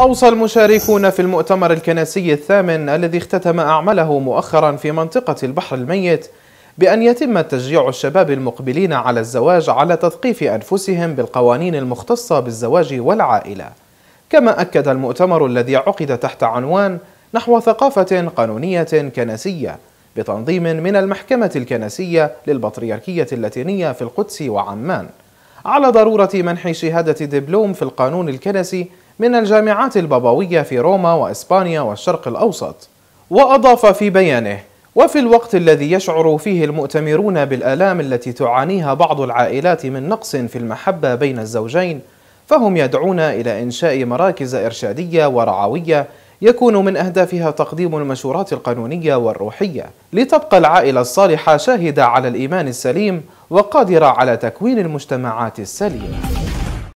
أوصى المشاركون في المؤتمر الكنسي الثامن الذي اختتم أعماله مؤخرا في منطقة البحر الميت بأن يتم تشجيع الشباب المقبلين على الزواج على تثقيف أنفسهم بالقوانين المختصة بالزواج والعائلة كما أكد المؤتمر الذي عقد تحت عنوان نحو ثقافة قانونية كنسية بتنظيم من المحكمة الكنسية للبطريركية اللاتينية في القدس وعمان على ضرورة منح شهادة دبلوم في القانون الكنسي من الجامعات البابوية في روما وإسبانيا والشرق الأوسط وأضاف في بيانه وفي الوقت الذي يشعر فيه المؤتمرون بالآلام التي تعانيها بعض العائلات من نقص في المحبة بين الزوجين فهم يدعون إلى إنشاء مراكز إرشادية ورعوية يكون من أهدافها تقديم المشورات القانونية والروحية لتبقى العائلة الصالحة شاهدة على الإيمان السليم وقادرة على تكوين المجتمعات السليمة